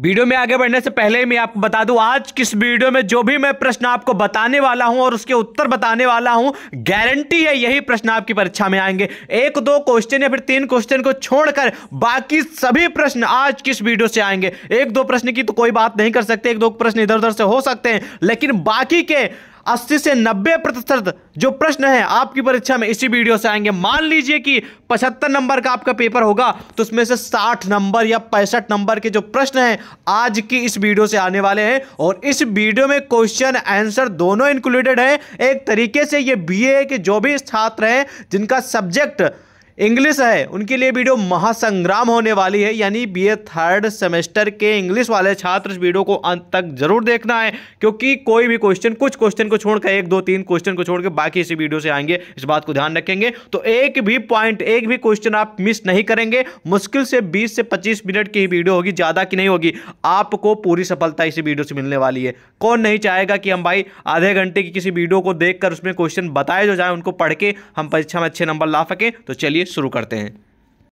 video में आगे बढ़ने से पहले मैं आपको बता दूं आज किस वीडियो में जो भी मैं प्रश्न आपको बताने वाला हूं और उसके उत्तर बताने वाला हूं गारंटी है यही प्रश्न आपकी परीक्षा में आएंगे एक दो क्वेश्चन या फिर तीन क्वेश्चन को छोड़कर बाकी सभी प्रश्न आज किस वीडियो से आएंगे एक दो प्रश्न की तो कोई बात नहीं कर सकते एक दो प्रश्न इधर उधर से हो सकते हैं लेकिन बाकी के अस्सी से नब्बे प्रतिशत जो प्रश्न है आपकी परीक्षा में इसी वीडियो से आएंगे मान लीजिए कि पचहत्तर नंबर का आपका पेपर होगा तो उसमें से साठ नंबर या पैंसठ नंबर के जो प्रश्न हैं आज की इस वीडियो से आने वाले हैं और इस वीडियो में क्वेश्चन आंसर दोनों इंक्लूडेड है एक तरीके से ये बी के जो भी छात्र हैं जिनका सब्जेक्ट इंग्लिश है उनके लिए वीडियो महासंग्राम होने वाली है यानी बी थर्ड सेमेस्टर के इंग्लिश वाले छात्र इस वीडियो को अंत तक जरूर देखना है क्योंकि कोई भी क्वेश्चन कुछ क्वेश्चन को छोड़कर एक दो तीन क्वेश्चन को छोड़कर बाकी इसी वीडियो से आएंगे इस बात को ध्यान रखेंगे तो एक भी पॉइंट एक भी क्वेश्चन आप मिस नहीं करेंगे मुश्किल से बीस से पच्चीस मिनट की वीडियो होगी ज़्यादा की नहीं होगी आपको पूरी सफलता इसी वीडियो से मिलने वाली है कौन नहीं चाहेगा कि हम भाई आधे घंटे की किसी वीडियो को देखकर उसमें क्वेश्चन बताए जो जाए उनको पढ़ के हम परीक्षा में अच्छे नंबर ला सकें तो चलिए यूनिट शुरू करते हैं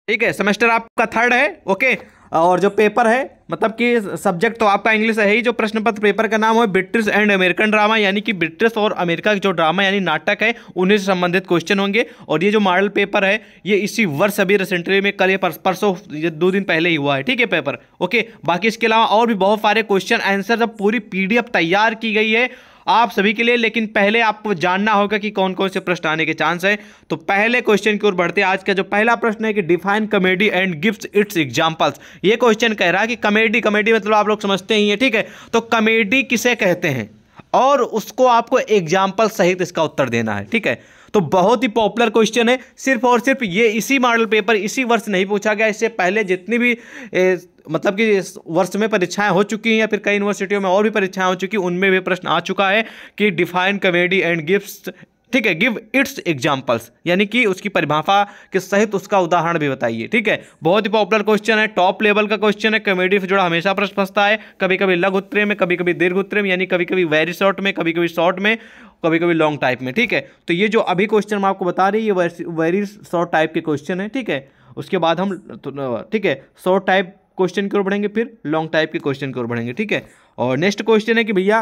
ठीक है सेमेस्टर आपका थर्ड है ओके और जो पेपर है मतलब कि सब्जेक्ट तो आपका इंग्लिश है ही जो प्रश्न पत्र पेपर का नाम है ब्रिटिश एंड अमेरिकन ड्रामा यानी कि ब्रिटिश और अमेरिका का जो ड्रामा यानी नाटक है उन्हीं से संबंधित क्वेश्चन होंगे और ये जो मॉडल पेपर है ये इसी वर्ष अभी रिसेंटली में कल ये परसों ये दो दिन पहले ही हुआ है ठीक है पेपर ओके बाकी इसके अलावा और भी बहुत सारे क्वेश्चन आंसर जब पूरी पी तैयार की गई है आप सभी के लिए लेकिन पहले आपको जानना होगा कि कौन कौन से प्रश्न आने के चांस है तो पहले क्वेश्चन की ओर बढ़ते आज का जो पहला प्रश्न है कि डिफाइन कमेडी एंड गिफ्ट इट्स एग्जाम्पल्स ये क्वेश्चन कह रहा है कि कमेडी कमेडी मतलब आप लोग समझते ही है ठीक है तो कमेडी किसे कहते हैं और उसको आपको एग्जाम्पल सहित इसका उत्तर देना है ठीक है तो बहुत ही पॉपुलर क्वेश्चन है सिर्फ और सिर्फ ये इसी मॉडल पेपर इसी वर्ष नहीं पूछा गया इससे पहले जितनी भी ए, मतलब कि इस वर्ष में परीक्षाएं हो चुकी हैं या फिर कई यूनिवर्सिटियों में और भी परीक्षाएं हो चुकी उनमें भी प्रश्न आ चुका है कि डिफाइन कमेडी एंड गिफ्ट ठीक है गिव इट्स एग्जाम्पल्स यानी कि उसकी परिभाषा के सहित उसका उदाहरण भी बताइए ठीक है बहुत ही पॉपुलर क्वेश्चन है टॉप लेवल का क्वेश्चन है कॉमेडी से जुड़ा हमेशा प्रश्न फंसता है कभी कभी लघ उत्तरे में कभी कभी दीर्घ उत्तरे में यानी कभी कभी वेरी शॉर्ट में कभी कभी शॉर्ट में कभी कभी लॉन्ग टाइप में ठीक है तो ये जो अभी क्वेश्चन हम आपको बता रही है ये वेरी शॉर्ट टाइप के क्वेश्चन है ठीक है उसके बाद हम तो, ठीक है शॉर्ट टाइप क्वेश्चन की ओर बढ़ेंगे फिर लॉन्ग टाइप के क्वेश्चन की ओर बढ़ेंगे ठीक है और नेक्स्ट क्वेश्चन है कि भैया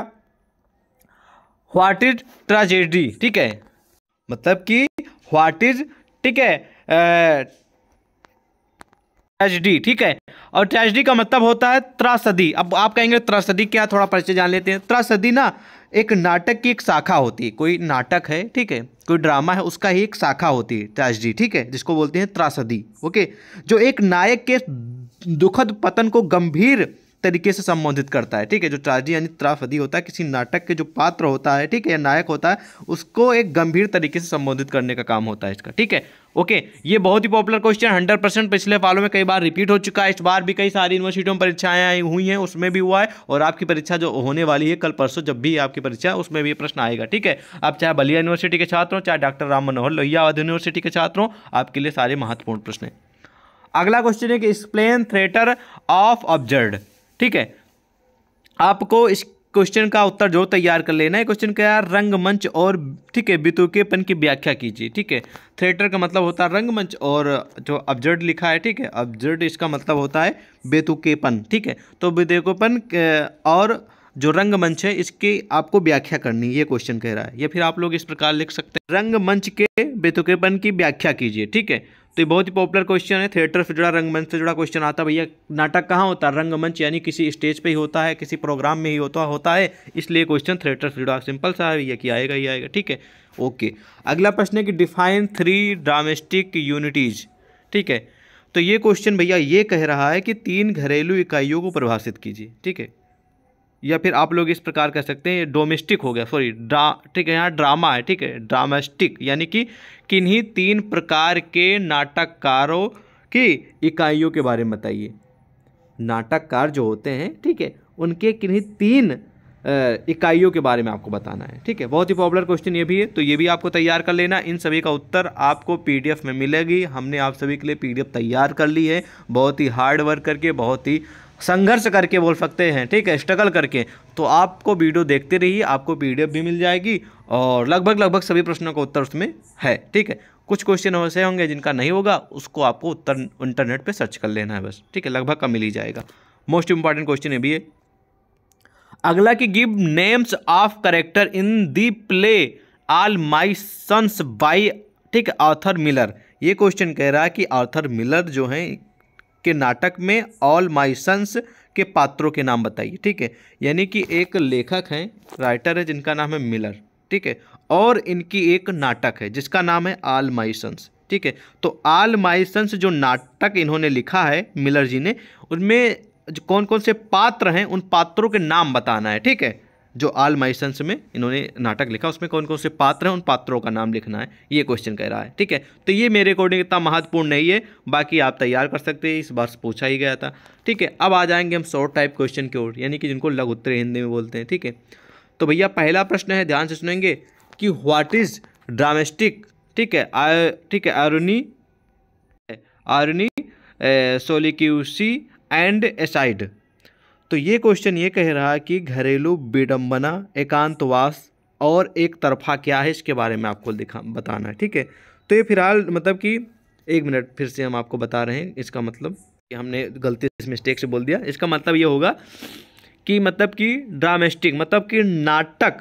व्हाट इज ट्रेजेडी ठीक है मतलब कि व्हाट इज ठीक है ट्रेजडी ठीक है और ट्रेजडी का मतलब होता है त्रासदी अब आप कहेंगे त्रासदी क्या थोड़ा परिचय जान लेते हैं त्रासदी ना एक नाटक की एक शाखा होती है कोई नाटक है ठीक है कोई ड्रामा है उसका ही एक शाखा होती है ट्रेजडी ठीक है जिसको बोलते हैं त्रासदी ओके जो एक नायक के दुखद पतन को गंभीर तरीके से संबोधित करता है ठीक है जो ट्राजी यानी त्राफदी होता है किसी नाटक के जो पात्र होता है ठीक है या नायक होता है उसको एक गंभीर तरीके से संबोधित करने का काम होता है इसका ठीक है ओके ये बहुत ही पॉपुलर क्वेश्चन हंड्रेड परसेंट पिछले सालों में कई बार रिपीट हो चुका है इस बार भी कई सारी यूनिवर्सिटियों में परीक्षाएं आई हुई हैं उसमें भी हुआ है और आपकी परीक्षा जो होने वाली है कल परसों जब भी आपकी परीक्षा उसमें भी प्रश्न आएगा ठीक है आप चाहे बलिया यूनिवर्सिटी के छात्र हो चाहे डॉक्टर राम मनोहर लोहियावाद यूनिवर्सिटी के छात्र हो आपके लिए सारे महत्वपूर्ण प्रश्न है अगला क्वेश्चन है कि एक्सप्लेन थिएटर ऑफ ऑब्जर्ड ठीक है आपको इस क्वेश्चन का उत्तर जो तैयार कर लेना है क्वेश्चन क्या है रंगमंच और ठीक है बितुकेपन की व्याख्या कीजिए ठीक है थिएटर का मतलब होता है रंगमंच और जो अब्जर्ड लिखा है ठीक है अब्जर्ड इसका मतलब होता है बेतुकेपन ठीक है तो बेतुकेपन और जो रंगमंच है इसकी आपको व्याख्या करनी ये क्वेश्चन कह रहा है या फिर आप लोग इस प्रकार लिख सकते हैं रंगमंच के बेतुकेपन की व्याख्या कीजिए ठीक है तो ये बहुत ही पॉपुलर क्वेश्चन है थिएटर से जुड़ा रंगमंच से जुड़ा क्वेश्चन आता है भैया नाटक कहाँ होता है रंगमंच यानी किसी स्टेज पे ही होता है किसी प्रोग्राम में ही होता होता है इसलिए क्वेश्चन थिएटर से जुड़ा सिंपल सा है भैया कि आएगा ही आएगा ठीक है ओके अगला प्रश्न है कि डिफाइन थ्री ड्रामेस्टिक यूनिटीज ठीक है तो ये क्वेश्चन भैया ये कह रहा है कि तीन घरेलू इकाइयों को परिभाषित कीजिए ठीक है या फिर आप लोग इस प्रकार कह सकते हैं डोमेस्टिक हो गया सॉरी ड्रा ठीक है यहाँ ड्रामा है ठीक है ड्रामेस्टिक यानी कि किन्हीं तीन प्रकार के नाटककारों की इकाइयों के बारे में बताइए नाटककार जो होते हैं ठीक है उनके किन्हीं तीन इकाइयों के बारे में आपको बताना है ठीक है बहुत ही पॉपुलर क्वेश्चन ये भी है तो ये भी आपको तैयार कर लेना इन सभी का उत्तर आपको पीडीएफ में मिलेगी हमने आप सभी के लिए पीडीएफ तैयार कर ली है बहुत ही हार्ड वर्क करके बहुत ही संघर्ष करके बोल सकते हैं ठीक है स्ट्रगल करके तो आपको वीडियो देखते रहिए आपको पीडीएफ भी मिल जाएगी और लगभग लगभग सभी प्रश्नों का उत्तर उसमें है ठीक है कुछ क्वेश्चन ऐसे होंगे जिनका नहीं होगा उसको आपको उत्तर इंटरनेट पर सर्च कर लेना है बस ठीक है लगभग का मिल ही जाएगा मोस्ट इंपॉर्टेंट क्वेश्चन ये भी है अगला कि give names of character in the play All My Sons by ठीक आर्थर मिलर ये क्वेश्चन कह रहा है कि आर्थर मिलर जो हैं के नाटक में ऑल माई सन्स के पात्रों के नाम बताइए ठीक है यानी कि एक लेखक हैं राइटर है जिनका नाम है मिलर ठीक है और इनकी एक नाटक है जिसका नाम है आल माई सन्स ठीक है तो आल माई सन्स जो नाटक इन्होंने लिखा है मिलर जी ने उनमें कौन कौन से पात्र हैं उन पात्रों के नाम बताना है ठीक है जो आल माइसंस में इन्होंने नाटक लिखा उसमें कौन कौन से पात्र हैं उन पात्रों का नाम लिखना है ये क्वेश्चन कह रहा है ठीक है तो ये मेरे अकॉर्डिंग इतना महत्वपूर्ण नहीं है बाकी आप तैयार कर सकते हैं इस बार पूछा ही गया था ठीक है अब आ जाएंगे हम शॉर्ट टाइप क्वेश्चन की ओर यानी कि जिनको लघु उत्तर हिंदी में बोलते हैं ठीक है तो भैया पहला प्रश्न है ध्यान से सुनेंगे कि व्हाट इज ड्रामेस्टिक ठीक है ठीक है आरुनी आरुनी सोलिक्यूसी एंड एसाइड तो ये क्वेश्चन ये कह रहा है कि घरेलू विडम्बना एकांतवास और एक तरफा क्या है इसके बारे में आपको दिखा बताना है ठीक है तो ये फिलहाल मतलब कि एक मिनट फिर से हम आपको बता रहे हैं इसका मतलब कि हमने गलती से मिस्टेक से बोल दिया इसका मतलब ये होगा कि मतलब कि ड्रामेस्टिक मतलब कि नाटक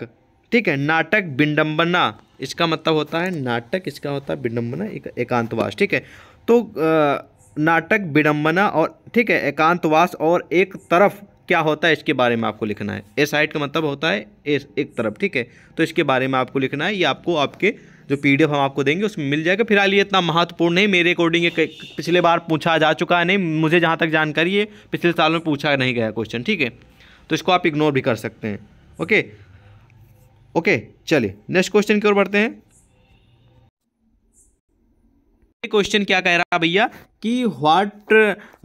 ठीक है नाटक विडम्बना इसका मतलब होता है नाटक इसका होता है विडम्बना एक, एकांतवास ठीक है तो आ, नाटक विडम्बना और ठीक है एकांतवास और एक तरफ क्या होता है इसके बारे में आपको लिखना है ए साइड का मतलब होता है ए एक तरफ ठीक है तो इसके बारे में आपको लिखना है ये आपको आपके जो पीडीएफ हम आपको देंगे उसमें मिल जाएगा फिलहाल ये इतना महत्वपूर्ण नहीं मेरे अकॉर्डिंग पिछले बार पूछा जा चुका है नहीं मुझे जहाँ तक जानकारी है पिछले साल में पूछा नहीं गया क्वेश्चन ठीक है तो इसको आप इग्नोर भी कर सकते हैं ओके ओके चलिए नेक्स्ट क्वेश्चन की ओर बढ़ते हैं क्वेश्चन क्या कह रहा भैया कि what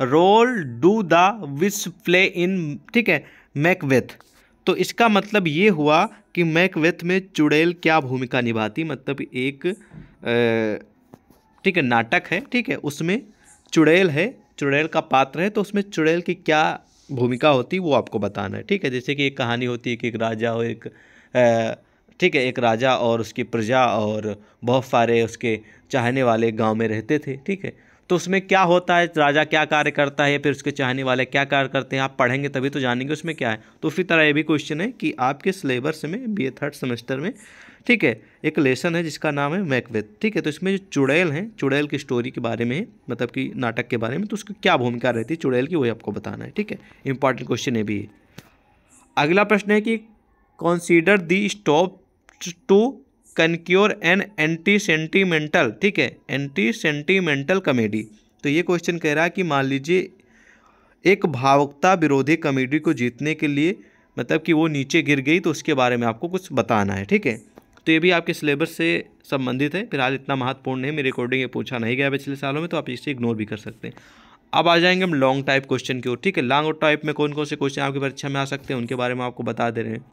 role do the witches play in ठीक है मैकवेथ तो इसका मतलब ये हुआ कि मैकवेथ में चुड़ैल क्या भूमिका निभाती मतलब एक ठीक है नाटक है ठीक है उसमें चुड़ैल है चुड़ैल का पात्र है तो उसमें चुड़ैल की क्या भूमिका होती वो आपको बताना है ठीक है जैसे कि एक कहानी होती है कि एक राजा और एक आ, ठीक है एक राजा और उसकी प्रजा और बहुत सारे उसके चाहने वाले गांव में रहते थे ठीक है तो उसमें क्या होता है राजा क्या कार्य करता है फिर उसके चाहने वाले क्या कार्य करते हैं आप पढ़ेंगे तभी तो जानेंगे उसमें क्या है तो उसी तरह ये भी क्वेश्चन है कि आपके सिलेबस में बी ए थर्ड सेमेस्टर में ठीक है एक लेसन है जिसका नाम है मैकबेथ ठीक है तो इसमें जो चुड़ैल हैं चुड़ैल की स्टोरी के बारे में मतलब कि नाटक के बारे में तो उसकी क्या भूमिका रहती है चुड़ैल की वही आपको बताना है ठीक है इंपॉर्टेंट क्वेश्चन है भी अगला प्रश्न है कि consider the stoops to conquer an anti sentimental ठीक है एंटी सेंटीमेंटल कमेडी तो ये क्वेश्चन कह रहा है कि मान लीजिए एक भावुकता विरोधी कमेडी को जीतने के लिए मतलब कि वो नीचे गिर गई तो उसके बारे में आपको कुछ बताना है ठीक है तो ये भी आपके सिलेबस से संबंधित है फिलहाल इतना महत्वपूर्ण नहीं मेरी अकॉर्डिंग ये पूछा नहीं गया पिछले सालों में तो आप इसे इग्नोर भी कर सकते हैं अब आ जाएंगे हम लॉन्ग टाइप क्वेश्चन की ओर ठीक है लॉन्ग टाइप में कौन कौन से क्वेश्चन आपकी परीक्षा में आ सकते हैं उनके बारे में आपको बता दे रहे हैं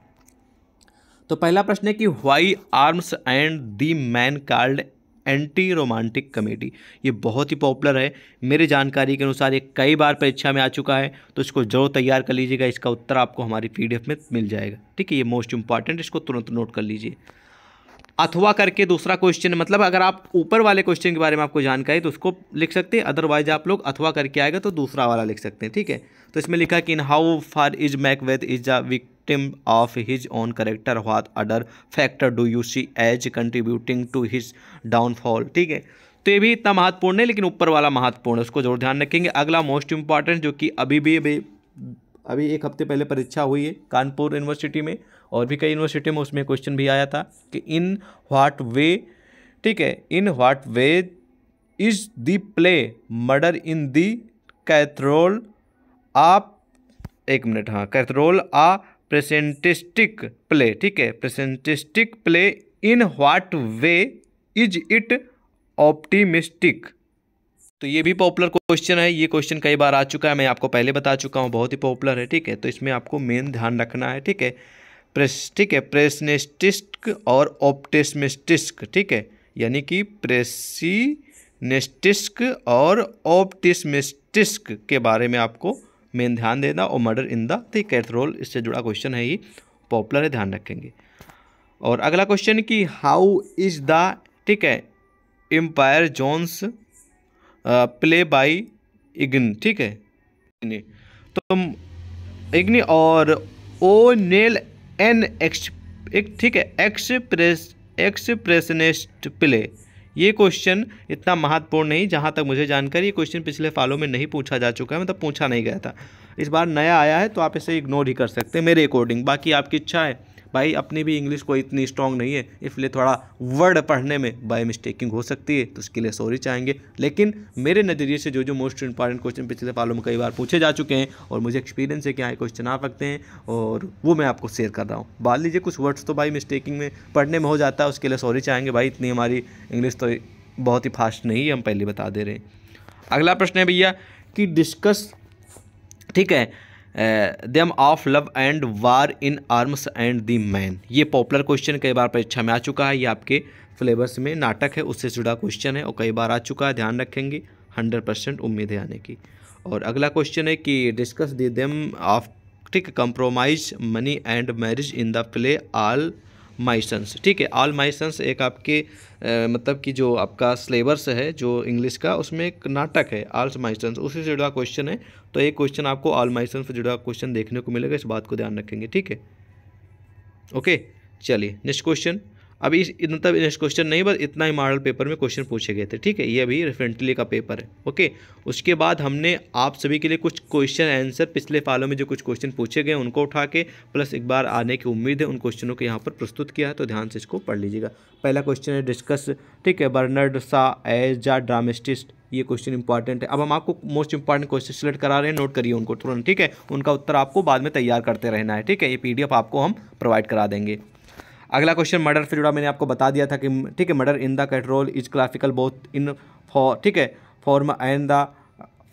तो पहला प्रश्न है कि why arms and the man called anti romantic comedy ये बहुत ही पॉपुलर है मेरी जानकारी के अनुसार ये कई बार परीक्षा में आ चुका है तो इसको जरूर तैयार कर लीजिएगा इसका उत्तर आपको हमारी पीडीएफ में मिल जाएगा ठीक है ये मोस्ट इंपॉर्टेंट इसको तुरंत नोट कर लीजिए अथवा करके दूसरा क्वेश्चन मतलब अगर आप ऊपर वाले क्वेश्चन के बारे में आपको जानकारी तो उसको लिख सकते हैं अदरवाइज आप लोग अथवा करके आएगा तो दूसरा वाला लिख सकते हैं ठीक है तो इसमें लिखा कि in how far is Macbeth is the victim of his own character what other factor do you see as contributing to his downfall ठीक है तो ये भी इतना महत्वपूर्ण है लेकिन ऊपर वाला महत्वपूर्ण है उसको जरूर ध्यान रखेंगे अगला मोस्ट इंपॉर्टेंट जो कि अभी भी अभी अभी एक हफ्ते पहले परीक्षा हुई है कानपुर यूनिवर्सिटी में और भी कई यूनिवर्सिटी में उसमें क्वेश्चन भी आया था कि इन व्हाट वे ठीक है in what way is the play murder in the cathedral आप एक मिनट हाँ कैथरोल आ प्रेसेंटिस्टिक प्ले ठीक है pessimistic play in what way is it optimistic तो ये भी पॉपुलर क्वेश्चन है ये क्वेश्चन कई बार आ चुका है मैं आपको पहले बता चुका हूँ बहुत ही पॉपुलर है ठीक है तो इसमें आपको मेन ध्यान रखना है ठीक है प्रेस ठीक है प्रेसनेस्टिस्क और ऑप्टिसमिस्टिस्क ठीक है यानी कि प्रेसिनेस्टिस्क और ऑप्टिसमिस्टिस्क के बारे में आपको मेन ध्यान देना और मर्डर इन द थी कैथरोल इससे जुड़ा क्वेश्चन है ये पॉपुलर है ध्यान रखेंगे और अगला क्वेश्चन कि हाउ इज द ठीक है एम्पायर जोन्स प्ले बाई इग्न ठीक है तो इग्नि और ओ नेल एन एक्स एक ठीक है एक्सप्रेस एक्सप्रेशनिस्ट प्ले ये क्वेश्चन इतना महत्वपूर्ण नहीं जहाँ तक मुझे जानकारी ये क्वेश्चन पिछले सालों में नहीं पूछा जा चुका है मतलब पूछा नहीं गया था इस बार नया आया है तो आप इसे इग्नोर ही कर सकते हैं मेरे अकॉर्डिंग बाकी आपकी इच्छा है भाई अपनी भी इंग्लिश कोई इतनी स्ट्रॉन्ग नहीं है इसलिए थोड़ा वर्ड पढ़ने में बाई मिस्टेकिंग हो सकती है तो उसके लिए सॉरी चाहेंगे लेकिन मेरे नज़रिए से जो जो मोस्ट इंपॉर्टेंट क्वेश्चन पिछले सालों में कई बार पूछे जा चुके हैं और मुझे एक्सपीरियंस है कि यहाँ क्वेश्चन आ सकते हैं और वो मैं आपको शेयर कर रहा हूँ बात लीजिए कुछ वर्ड्स तो बाई मिस्टेकिंग में पढ़ने में हो जाता है उसके लिए सॉरी चाहेंगे भाई इतनी हमारी इंग्लिश तो बहुत ही फास्ट नहीं है हम पहले बता दे रहे हैं अगला प्रश्न है भैया कि डिस्कस ठीक है theme of love and war in arms and the man ये पॉपुलर क्वेश्चन कई बार परीक्षा में आ चुका है ये आपके सिलेबस में नाटक है उससे जुड़ा क्वेश्चन है और कई बार आ चुका है ध्यान रखेंगे हंड्रेड परसेंट उम्मीद है आने की और अगला क्वेश्चन है कि डिस्कस दी देम ऑफ टिक compromise money and marriage in the play all sons ठीक है ऑल सन्स एक आपके आ, मतलब कि जो आपका सिलेबस है जो इंग्लिश का उसमें एक नाटक है ऑल सन्स उसी से जुड़ा क्वेश्चन है तो एक क्वेश्चन आपको ऑल सन्स से जुड़ा क्वेश्चन देखने को मिलेगा इस बात को ध्यान रखेंगे ठीक है ओके चलिए नेक्स्ट क्वेश्चन अभी तब नेक्स्ट क्वेश्चन नहीं बस इतना ही मॉडल पेपर में क्वेश्चन पूछे गए थे ठीक है ये अभी रिफेंटली का पेपर है ओके उसके बाद हमने आप सभी के लिए कुछ क्वेश्चन आंसर पिछले फालों में जो कुछ क्वेश्चन पूछे गए उनको उठा के प्लस एक बार आने की उम्मीद है उन क्वेश्चनों को यहाँ पर प्रस्तुत किया है तो ध्यान से इसको पढ़ लीजिएगा पहला क्वेश्चन है डिस्कस ठीक है बर्नर्ड सा एज आ ड्रामेस्टिस्ट ये क्वेश्चन इंपॉर्टेंट है अब हम आपको मोस्ट इंपॉर्टेंट क्वेश्चन सिलेक्ट करा रहे हैं नोट करिए उनको तुरंत ठीक है उनका उत्तर आपको बाद में तैयार करते रहना है ठीक है ये पीडीएफ आपको हम प्रोवाइड करा देंगे अगला क्वेश्चन मर्डर से जुड़ा मैंने आपको बता दिया था कि ठीक है murder in the cathedral is classical both in for ठीक है form and the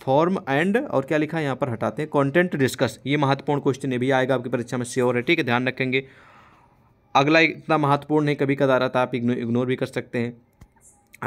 form and और क्या लिखा है यहाँ पर हटाते हैं कंटेंट डिस्कस ये महत्वपूर्ण क्वेश्चन ये भी आएगा आपकी परीक्षा में श्योर है ठीक है ध्यान रखेंगे अगला इतना महत्वपूर्ण नहीं कभी कदार आता आप इग्नोर भी कर सकते हैं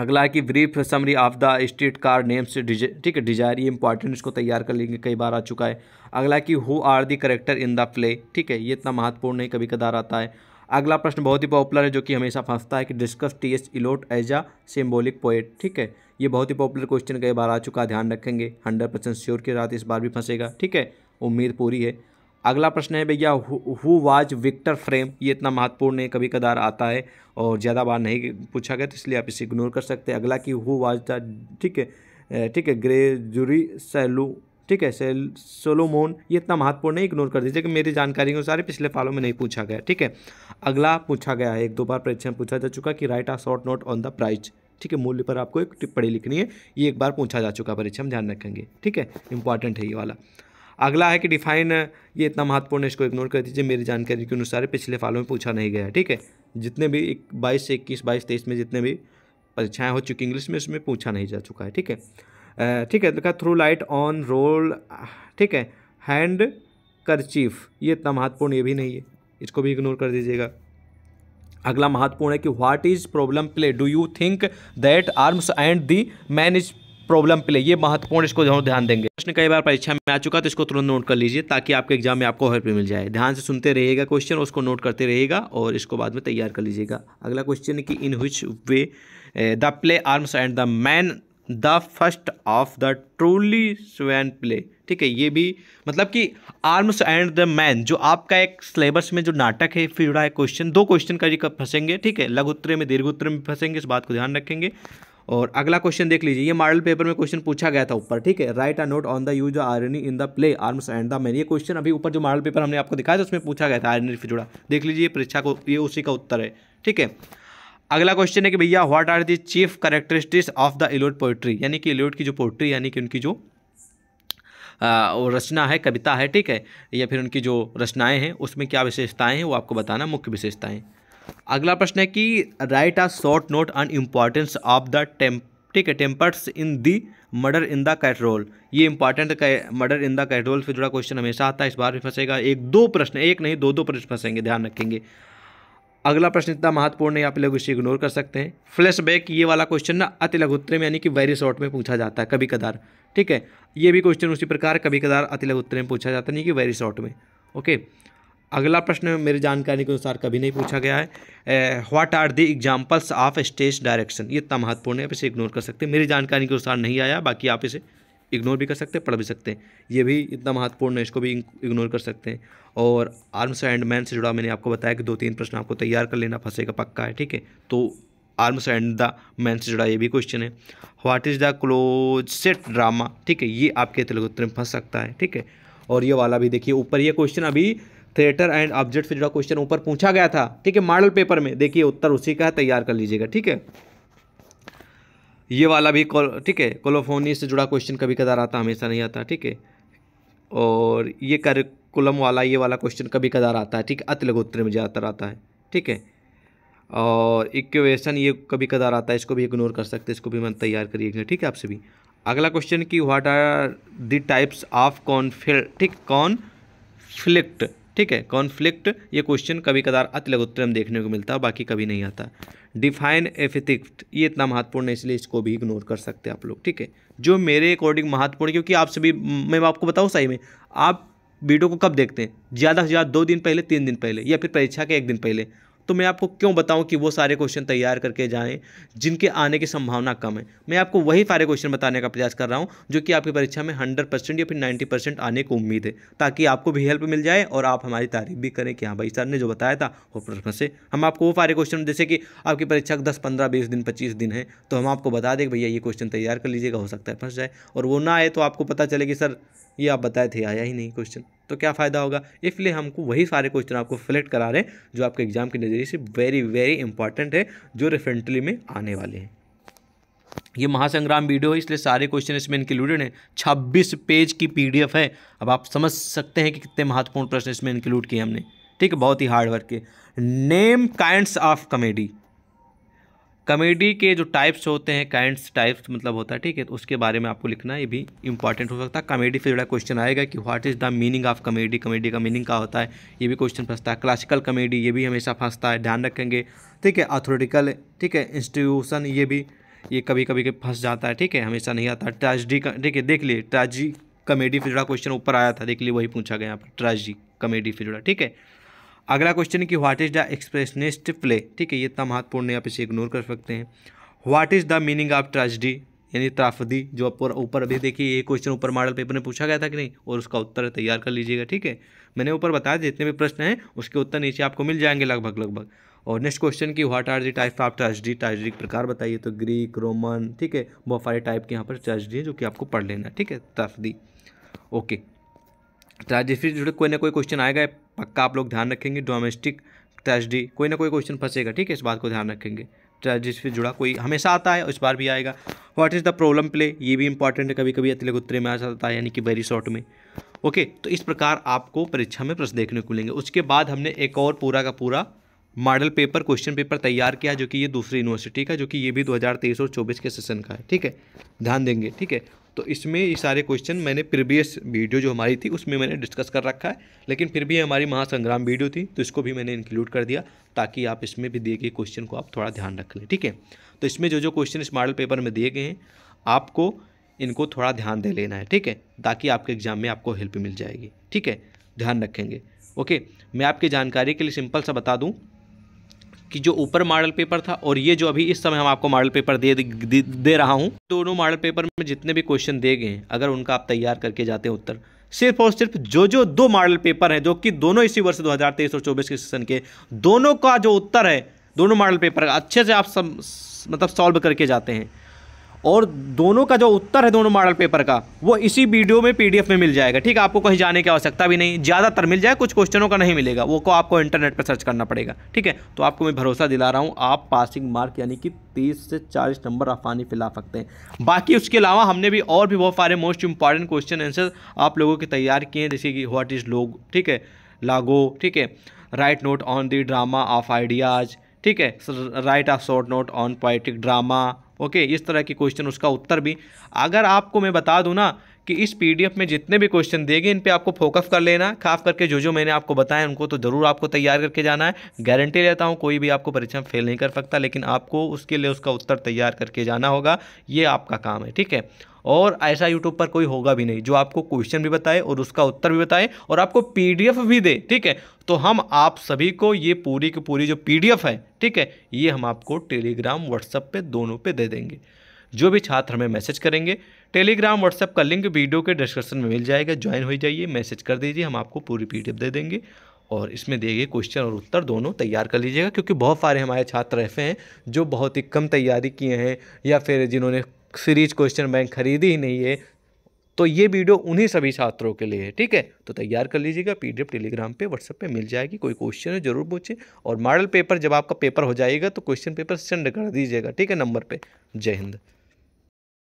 अगला है कि brief summary of the streetcar names ठीक है डिजायर ये इंपॉर्टेंट इसको तैयार कर लेंगे कई बार आ चुका है अगला है कि who are the character in the play ठीक है ये इतना महत्वपूर्ण नहीं कभी कदार आता है अगला प्रश्न बहुत ही पॉपुलर है जो कि हमेशा फंसता है कि discuss T S Eliot as a symbolic poet ठीक है ये बहुत ही पॉपुलर क्वेश्चन कई बार आ चुका ध्यान रखेंगे हंड्रेड परसेंट श्योर के रात इस बार भी फंसेगा ठीक है उम्मीद पूरी है अगला प्रश्न है भैया हु वाज विक्टर फ्रेम ये इतना महत्वपूर्ण है कभी कदार आता है और ज़्यादा बार नहीं पूछा गया तो इसलिए आप इसे इग्नोर कर सकते हैं अगला कि हु वाज द ठीक है ठीक है ग्रेजुरी सैलू ठीक है सेल सोलोमोन ये इतना महत्वपूर्ण है इग्नोर कर दीजिए कि मेरी जानकारी के अनुसार पिछले फालों में नहीं पूछा गया ठीक है अगला पूछा गया है एक दो बार परीक्षा में पूछा जा चुका कि write a short note on the prize ठीक है मूल्य पर आपको एक टिप्पणी लिखनी है ये एक बार पूछा जा चुका परीक्षा में ध्यान रखेंगे ठीक है इंपॉर्टेंट है ये वाला अगला है कि डिफाइन ये इतना महत्वपूर्ण है इसको इग्नोर कर दीजिए मेरी जानकारी के अनुसार पिछले फालों में पूछा नहीं गया ठीक है जितने भी एक बाईस से इक्कीस बाईस तेईस में जितने भी परीक्षाएँ हो चुकी इंग्लिश में उसमें पूछा नहीं जा चुका है ठीक है ठीक है लिखा थ्रू लाइट ऑन रोल ठीक है हैंड करचीफ ये इतना महत्वपूर्ण ये भी नहीं है इसको भी इग्नोर कर दीजिएगा अगला महत्वपूर्ण है कि what is problem play do you think that arms and the man is problem play ये महत्वपूर्ण इसको जरूर ध्यान देंगे प्रश्न कई बार परीक्षा में आ चुका तो इसको तुरंत नोट कर लीजिए ताकि आपके एग्जाम में आपको हेल्प मिल जाए ध्यान से सुनते रहिएगा क्वेश्चन उसको नोट करते रहिएगा और इसको बाद में तैयार कर लीजिएगा अगला क्वेश्चन है कि in which way the play arms and the man the first of the truly Shavian play ठीक है ये भी मतलब कि आर्म्स एंड द मैन जो आपका एक सिलेबस में जो नाटक है फिर जुड़ा है क्वेश्चन दो क्वेश्चन का कब फंसेंगे ठीक है लघु उत्तरे में दीर्घ उत्तरे में फंसेंगे इस बात को ध्यान रखेंगे और अगला क्वेश्चन देख लीजिए ये मॉडल पेपर में क्वेश्चन पूछा गया था ऊपर ठीक है write a note on the use irony in the play arms and the man ये क्वेश्चन अभी ऊपर जो मॉडल पेपर हमने आपको दिखाया था उसमें पूछा गया था आरनी फिर जुड़ा देख लीजिए परीक्षा को ये उसी का उत्तर है ठीक है अगला क्वेश्चन है कि भैया what are the chief characteristics of the Eliot poetry यानी कि इलोट की जो पोइट्री यानी कि उनकी जो रचना है कविता है ठीक है या फिर उनकी जो रचनाएं हैं उसमें क्या विशेषताएं हैं वो आपको बताना मुख्य विशेषताएं अगला प्रश्न है कि write a short note on importance of the theme ठीक है tempters in the murder in the cathedral ये important murder in the cathedral से जुड़ा क्वेश्चन हमेशा आता है इस बार भी फंसेगा एक दो प्रश्न एक नहीं दो दो प्रश्न फंसेंगे ध्यान रखेंगे अगला प्रश्न इतना महत्वपूर्ण है आप लोग इसे इग्नोर कर सकते हैं फ्लैशबैक ये वाला क्वेश्चन ना अति लघुत्तरी में यानी कि वेरी शॉर्ट में पूछा जाता है कभी कदार ठीक है ये भी क्वेश्चन उसी प्रकार कभी कदार अति लघुत्तरी में पूछा जाता है यानी कि वेरी शॉर्ट में ओके अगला प्रश्न मेरी जानकारी के अनुसार कभी नहीं पूछा गया है what are the examples of stage direction ये इतना महत्वपूर्ण है आप इसे इग्नोर कर सकते हैं मेरी जानकारी के अनुसार नहीं आया बाकी आप इसे इग्नोर भी कर सकते हैं पढ़ भी सकते हैं ये भी इतना महत्वपूर्ण है इसको भी इग्नोर कर सकते हैं और आर्म्स एंड मैन से जुड़ा मैंने आपको बताया कि दो तीन प्रश्न आपको तैयार कर लेना फंसेगा पक्का है ठीक है तो आर्म्स एंड द मैन से जुड़ा ये भी क्वेश्चन है what is the closet drama ठीक है ये आपके उत्तर में फंस सकता है ठीक है और ये वाला भी देखिए ऊपर ये क्वेश्चन अभी थिएटर एंड ऑब्जेक्ट से जुड़ा क्वेश्चन ऊपर पूछा गया था ठीक है मॉडल पेपर में देखिए उत्तर उसी का है तैयार कर लीजिएगा ठीक है ये वाला भी कॉल ठीक है कोलोफोनी से जुड़ा क्वेश्चन कभी कदार आता हमेशा नहीं आता ठीक है और ये करिकुलम वाला ये वाला क्वेश्चन कभी कदार आता है ठीक है अतिलगोत्र में ज़्यादातर आता है ठीक है और इक्वेशन ये कभी कदार आता है इसको भी इग्नोर कर सकते हैं इसको भी मन तैयार करिएगा ठीक है आपसे भी अगला क्वेश्चन कि what are the types of conflict ठीक कॉन्फ्लिक्ट ठीक है कॉन्फ्लिक्ट ये क्वेश्चन कभी कदार अतिलग में देखने को मिलता है बाकी कभी नहीं आता डिफाइन एफिथिक्ट ये इतना महत्वपूर्ण है इसलिए इसको भी इग्नोर कर सकते हैं आप लोग ठीक है जो मेरे अकॉर्डिंग महत्वपूर्ण क्योंकि आप सभी मैं आपको बताऊँ सही में आप वीडियो को कब देखते हैं ज़्यादा से ज़्यादा दो दिन पहले तीन दिन पहले या फिर परीक्षा के एक दिन पहले तो मैं आपको क्यों बताऊं कि वो सारे क्वेश्चन तैयार करके जाएं जिनके आने की संभावना कम है मैं आपको वही सारे क्वेश्चन बताने का प्रयास कर रहा हूं जो कि आपकी परीक्षा में हंड्रेड परसेंट या फिर नाइन्टी परसेंट आने की उम्मीद है ताकि आपको भी हेल्प मिल जाए और आप हमारी तारीफ भी करें कि हाँ भाई सर ने जो बताया था वो प्रश्न से हम आपको वो सारे क्वेश्चन जैसे कि आपकी परीक्षा दस पंद्रह बीस दिन पच्चीस दिन है तो हम आपको बता दें भैया ये क्वेश्चन तैयार कर लीजिएगा हो सकता है फंस जाए और वो ना आए तो आपको पता चले कि सर ये आप बताए थे आया ही नहीं क्वेश्चन तो क्या फ़ायदा होगा इसलिए हमको वही सारे क्वेश्चन आपको सेलेक्ट करा रहे हैं जो आपके एग्जाम के नज़रिए से वेरी वेरी इंपॉर्टेंट है जो रिसेंटली में आने वाले हैं ये महासंग्राम वीडियो है इसलिए सारे क्वेश्चन इसमें इंक्लूडेड हैं छब्बीस पेज की पीडीएफ है अब आप समझ सकते हैं कि कितने महत्वपूर्ण प्रश्न इसमें इंक्लूड किए हमने ठीक है बहुत ही हार्ड वर्क के name kinds of comedy comedy के जो टाइप्स होते हैं काइंड्स टाइप्स मतलब होता है ठीक है तो उसके बारे में आपको लिखना ये भी इंपॉर्टेंट हो सकता है कॉमेडी से जुड़ा क्वेश्चन आएगा कि what is the meaning of comedy comedy का मीनिंग क्या होता है ये भी क्वेश्चन फंसता है क्लासिकल कॉमेडी ये भी हमेशा फंसता है ध्यान रखेंगे ठीक है अथोरिटिकल ठीक है इंस्टीट्यूशन ये भी ये कभी कभी फंस जाता है ठीक है हमेशा नहीं आता ट्रैजडी का ठीक है देख लिए ट्रेजी कॉमेडी से जुड़ा क्वेश्चन ऊपर आया था देख लिए वही पूछा गया यहाँ पर ट्रेजी कॉमेडी से जुड़ा ठीक है अगला क्वेश्चन है कि what is the expressionist play ठीक है ये इतना महत्वपूर्ण है आप इसे इग्नोर कर सकते हैं what is the meaning of tragedy यानी त्राफदी जो आप ऊपर अभी देखिए ये क्वेश्चन ऊपर मॉडल पेपर में पूछा गया था कि नहीं और उसका उत्तर तैयार कर लीजिएगा ठीक है मैंने ऊपर बताया जितने भी प्रश्न हैं उसके उत्तर नीचे आपको मिल जाएंगे लगभग लगभग और नेक्स्ट क्वेश्चन की what are the type of tragedy tragedy प्रकार बताइए तो ग्रीक रोमन ठीक है बहुत सारे टाइप के यहाँ पर ट्रेजडी है जो कि आपको पढ़ लेना ठीक है त्राफदी ओके ट्रेजिडी से जुड़े कोई ना कोई क्वेश्चन आएगा पक्का आप लोग ध्यान रखेंगे डोमेस्टिक ट्रेजिडी कोई ना कोई क्वेश्चन फंसेगा ठीक है इस बात को ध्यान रखेंगे ट्रेजिडी तो से जुड़ा कोई हमेशा आता है इस बार भी आएगा what is the problem play ये भी इंपॉर्टेंट है कभी कभी अतिलक उत्तरे में आ जाता है यानी कि वेरी शॉर्ट में ओके तो इस प्रकार आपको परीक्षा में प्रश्न देखने को मिलेंगे उसके बाद हमने एक और पूरा का पूरा मॉडल पेपर क्वेश्चन पेपर तैयार किया जो कि ये दूसरी यूनिवर्सिटी का जो कि ये भी 2023 और 24 के सेशन का है ठीक है ध्यान देंगे ठीक है तो इसमें ये सारे क्वेश्चन मैंने प्रीवियस वीडियो जो हमारी थी उसमें मैंने डिस्कस कर रखा है लेकिन फिर भी हमारी महासंग्राम वीडियो थी तो इसको भी मैंने इंक्लूड कर दिया ताकि आप इसमें भी दिए गए क्वेश्चन को आप थोड़ा ध्यान रख लें ठीक है तो इसमें जो जो क्वेश्चन इस मॉडल पेपर में दिए गए हैं आपको इनको थोड़ा ध्यान दे लेना है ठीक है ताकि आपके एग्ज़ाम में आपको हेल्प मिल जाएगी ठीक है ध्यान रखेंगे ओके मैं आपकी जानकारी के लिए सिंपल सा बता दूँ कि जो ऊपर मॉडल पेपर था और ये जो अभी इस समय हम आपको मॉडल पेपर दे दे, दे रहा हूँ दोनों तो मॉडल पेपर में जितने भी क्वेश्चन दे गए अगर उनका आप तैयार करके जाते हैं उत्तर सिर्फ और सिर्फ जो जो दो मॉडल पेपर हैं जो कि दोनों इसी वर्ष 2023 और 24 के सेशन के दोनों का जो उत्तर है दोनों मॉडल पेपर अच्छे से आप सब मतलब सॉल्व करके जाते हैं और दोनों का जो उत्तर है दोनों मॉडल पेपर का वो इसी वीडियो में पीडीएफ में मिल जाएगा ठीक है आपको कहीं जाने की आवश्यकता भी नहीं ज़्यादातर मिल जाए कुछ क्वेश्चनों का नहीं मिलेगा वो को आपको इंटरनेट पर सर्च करना पड़ेगा ठीक है तो आपको मैं भरोसा दिला रहा हूँ आप पासिंग मार्क यानी कि तीस से चालीस नंबर आसानी फिला सकते हैं बाकी उसके अलावा हमने भी और भी बहुत सारे मोस्ट इंपॉर्टेंट क्वेश्चन आंसर आप लोगों के तैयार किए हैं जैसे कि व्हाट इज़ लोग ठीक है लागो ठीक है write note on the drama of ideas ठीक है write a short note on poetic drama okay इस तरह के क्वेश्चन उसका उत्तर भी अगर आपको मैं बता दूँ ना कि इस पीडीएफ में जितने भी क्वेश्चन देंगे इन पे आपको फोकस कर लेना खास करके जो जो मैंने आपको बताया उनको तो ज़रूर आपको तैयार करके जाना है गारंटी लेता हूँ कोई भी आपको परीक्षा में फेल नहीं कर सकता लेकिन आपको उसके लिए उसका उत्तर तैयार करके जाना होगा ये आपका काम है ठीक है और ऐसा यूट्यूब पर कोई होगा भी नहीं जो आपको क्वेश्चन भी बताए और उसका उत्तर भी बताए और आपको पी भी दे ठीक है तो हम आप सभी को ये पूरी की पूरी जो पी है ठीक है ये हम आपको टेलीग्राम व्हाट्सएप पर दोनों पर दे देंगे जो भी छात्र हमें मैसेज करेंगे टेलीग्राम व्हाट्सएप का लिंक वीडियो के डिस्क्रिप्शन में मिल जाएगा ज्वाइन हो जाइए मैसेज कर दीजिए हम आपको पूरी पी दे देंगे और इसमें दिए गए क्वेश्चन और उत्तर दोनों तैयार कर लीजिएगा क्योंकि बहुत सारे हमारे छात्र ऐसे हैं जो बहुत ही कम तैयारी किए हैं या फिर जिन्होंने सीरीज क्वेश्चन बैंक खरीदी ही नहीं है तो ये वीडियो उन्हीं सभी छात्रों के लिए है ठीक है तो तैयार कर लीजिएगा पीडीएफ टेलीग्राम पे व्हाट्सएप पे मिल जाएगी कोई क्वेश्चन है जरूर पूछे और मॉडल पेपर जब आपका पेपर हो जाएगा तो क्वेश्चन पेपर सेंड कर दीजिएगा ठीक है नंबर पे जय हिंद